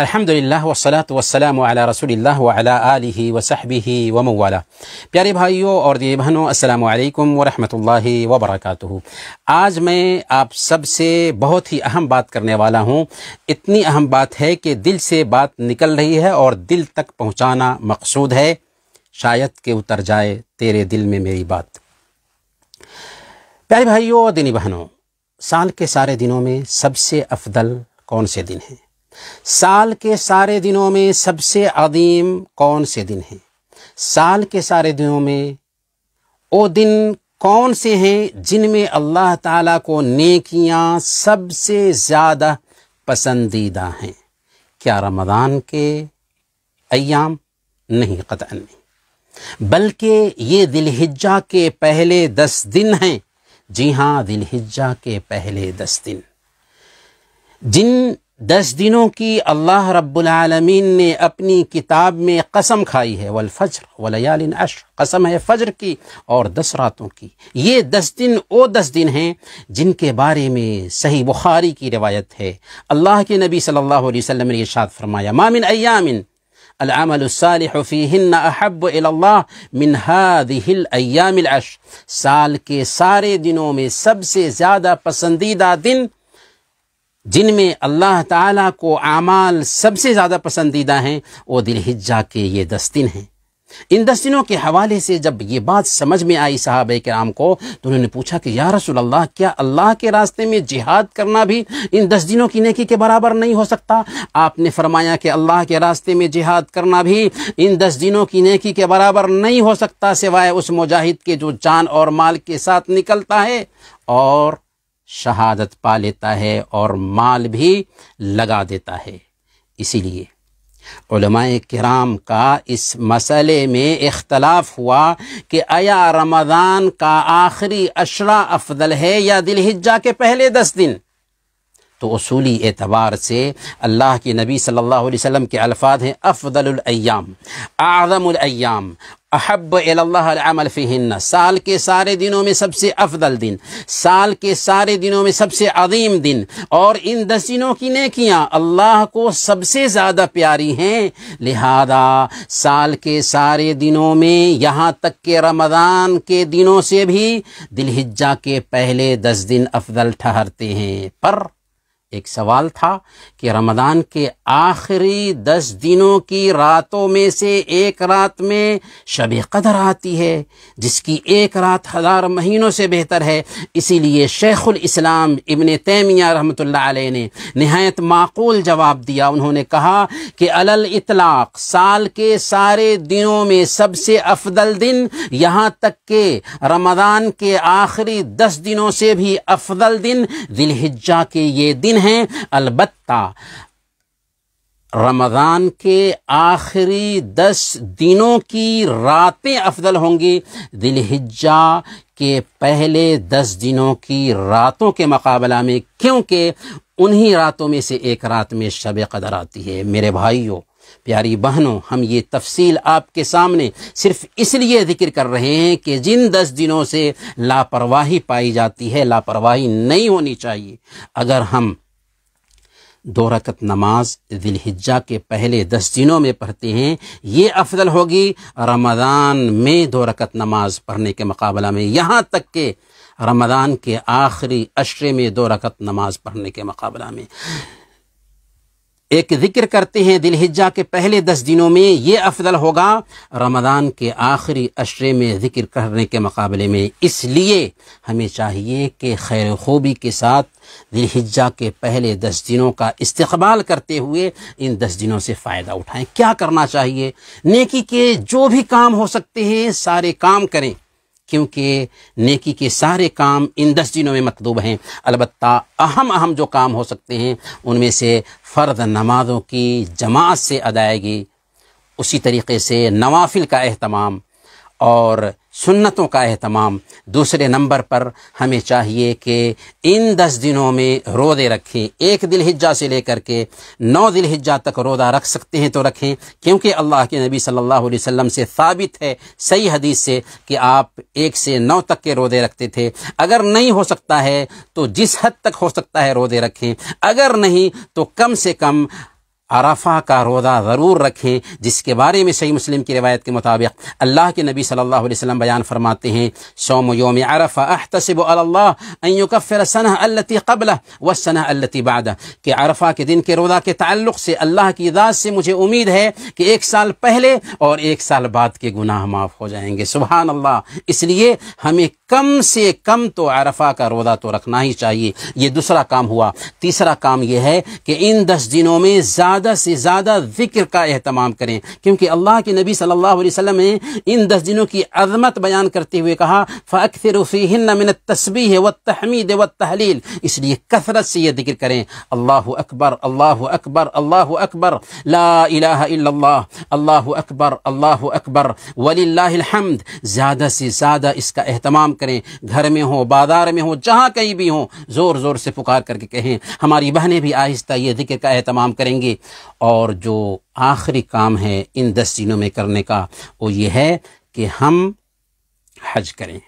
الحمد للہ وسلاۃ وسلم علیہ رسول اللہ و علیٰ علیہ و صحبی پیارے بھائیوں اور دیے بہنوں السلام علیکم ورحمۃ اللہ وبرکاتہ آج میں آپ سب سے بہت ہی اہم بات کرنے والا ہوں اتنی اہم بات ہے کہ دل سے بات نکل رہی ہے اور دل تک پہنچانا مقصود ہے شاید کہ اتر جائے تیرے دل میں میری بات پیارے بھائیوں اور دینی بہنوں سال کے سارے دنوں میں سب سے افضل کون سے دن ہیں سال کے سارے دنوں میں سب سے عظیم کون سے دن ہیں سال کے سارے دنوں میں وہ دن کون سے ہیں جن میں اللہ تعالیٰ کو نیکیاں سب سے زیادہ پسندیدہ ہیں کیا رمضان کے ایام نہیں قطع نہیں بلکہ یہ دل کے پہلے دس دن ہیں جی ہاں دلحجا کے پہلے دس دن جن دس دنوں کی اللہ رب العالمین نے اپنی کتاب میں قسم کھائی ہے والفجر ولاً عشر قسم ہے فجر کی اور دس راتوں کی یہ دس دن وہ دس دن ہیں جن کے بارے میں صحیح بخاری کی روایت ہے اللہ کے نبی صلی اللہ علیہ وسلم نے ارشاد فرمایا مامن ایامن علامل من هذه الايام العشر سال کے سارے دنوں میں سب سے زیادہ پسندیدہ دن جن میں اللہ تعالیٰ کو اعمال سب سے زیادہ پسندیدہ ہیں وہ دل حجہ کے یہ دن ہیں ان دنوں کے حوالے سے جب یہ بات سمجھ میں آئی صحابہ کرام کو تو انہوں نے پوچھا کہ یا رسول اللہ کیا اللہ کے راستے میں جہاد کرنا بھی ان دس دنوں کی نیکی کے برابر نہیں ہو سکتا آپ نے فرمایا کہ اللہ کے راستے میں جہاد کرنا بھی ان دس دنوں کی نیکی کے برابر نہیں ہو سکتا سوائے اس مجاہد کے جو جان اور مال کے ساتھ نکلتا ہے اور شہادت پا لیتا ہے اور مال بھی لگا دیتا ہے اسی لیے علماء کرام کا اس مسئلے میں اختلاف ہوا کہ ایا رمضان کا آخری اشرا افضل ہے یا دل ہچ کے پہلے دس دن تو اصولی اعتبار سے اللہ کے نبی صلی اللہ علیہ وسلم کے الفاظ ہیں افضل الایام اعظم الایام احب اللہ العمل فیہن سال کے سارے دنوں میں سب سے افضل دن سال کے سارے دنوں میں سب سے عظیم دن اور ان دس دنوں کی نیکیاں اللہ کو سب سے زیادہ پیاری ہیں لہذا سال کے سارے دنوں میں یہاں تک کہ رمضان کے دنوں سے بھی دل ہجا کے پہلے دس دن افضل ٹھہرتے ہیں پر ایک سوال تھا کہ رمضان کے آخری دس دنوں کی راتوں میں سے ایک رات میں شب قدر آتی ہے جس کی ایک رات ہزار مہینوں سے بہتر ہے اسی لیے شیخ الاسلام ابن تیمیہ رحمۃ اللہ علیہ نے نہایت معقول جواب دیا انہوں نے کہا کہ اطلاق سال کے سارے دنوں میں سب سے افضل دن یہاں تک کہ رمضان کے آخری دس دنوں سے بھی افضل دن دل کے یہ دن ہیں البتہ رمضان کے آخری دس دنوں کی راتیں افضل ہوں گی دل ہجہ کے پہلے دس دنوں کی راتوں کے مقابلہ میں کیونکہ انہی راتوں میں سے ایک رات میں شب قدر آتی ہے میرے بھائیوں پیاری بہنوں ہم یہ تفصیل آپ کے سامنے صرف اس لیے ذکر کر رہے ہیں کہ جن دس دنوں سے لاپرواہی پائی جاتی ہے لاپرواہی نہیں ہونی چاہیے اگر ہم دو رکت نماز دلحجا کے پہلے دس دنوں میں پڑھتے ہیں یہ افضل ہوگی رمضان میں دو رکت نماز پڑھنے کے مقابلہ میں یہاں تک کہ رمضان کے آخری عشرے میں دو رکت نماز پڑھنے کے مقابلہ میں ایک ذکر کرتے ہیں دلحجا کے پہلے دس دنوں میں یہ افضل ہوگا رمضان کے آخری اشرے میں ذکر کرنے کے مقابلے میں اس لیے ہمیں چاہیے کہ خیر خوبی کے ساتھ دلحجا کے پہلے دس دنوں کا استقبال کرتے ہوئے ان دس دنوں سے فائدہ اٹھائیں کیا کرنا چاہیے نیکی کے جو بھی کام ہو سکتے ہیں سارے کام کریں کیونکہ نیکی کے سارے کام ان دس دنوں میں مطلوب ہیں البتہ اہم اہم جو کام ہو سکتے ہیں ان میں سے فرد نمازوں کی جماعت سے ادائیگی اسی طریقے سے نوافل کا اہتمام اور سنتوں کا اہتمام دوسرے نمبر پر ہمیں چاہیے کہ ان دس دنوں میں رودے رکھیں ایک دل حجا سے لے کر کے نو دل حجا تک رودہ رکھ سکتے ہیں تو رکھیں کیونکہ اللہ کے نبی صلی اللہ علیہ وسلم سے ثابت ہے صحیح حدیث سے کہ آپ ایک سے نو تک کے رودے رکھتے تھے اگر نہیں ہو سکتا ہے تو جس حد تک ہو سکتا ہے رودے رکھیں اگر نہیں تو کم سے کم عرفہ کا روزہ ضرور رکھیں جس کے بارے میں صحیح مسلم کی روایت کے مطابق اللہ کے نبی صلی اللہ علیہ وسلم بیان فرماتے ہیں سوم یوم عرفہ احتسب ان یکفر فرص ال قبلہ و صنح التی بعدہ کہ عرفہ کے دن کے روزہ کے تعلق سے اللہ کی ذات سے مجھے امید ہے کہ ایک سال پہلے اور ایک سال بعد کے گناہ معاف ہو جائیں گے سبحان اللہ اس لیے ہمیں کم سے کم تو عرفہ کا روزہ تو رکھنا ہی چاہیے یہ دوسرا کام ہوا تیسرا کام یہ ہے کہ ان دس دنوں میں زیادہ سے زیادہ ذکر کا اہتمام کریں کیونکہ اللہ کے نبی صلی اللہ علیہ وسلم نے ان دس دنوں کی عظمت بیان کرتے ہوئے کہا فاکثر فیہن من التسبیح والتحمید والتحلیل اس لیے کثرت سے یہ ذکر کریں اللہ اکبر اللہ اکبر اللہ اکبر لا الہ الا اللہ اللہ اکبر اللہ اکبر وللہ الحمد زیادہ سے زیادہ اس کا اہتمام کریں گھر میں ہوں بازار میں ہوں جہاں کہیں بھی ہوں زور زور سے پکار کر کے کہیں ہماری بہنیں بھی آہستہ یہ ذکر کا اہتمام کریں گے اور جو آخری کام ہے ان دس دنوں میں کرنے کا وہ یہ ہے کہ ہم حج کریں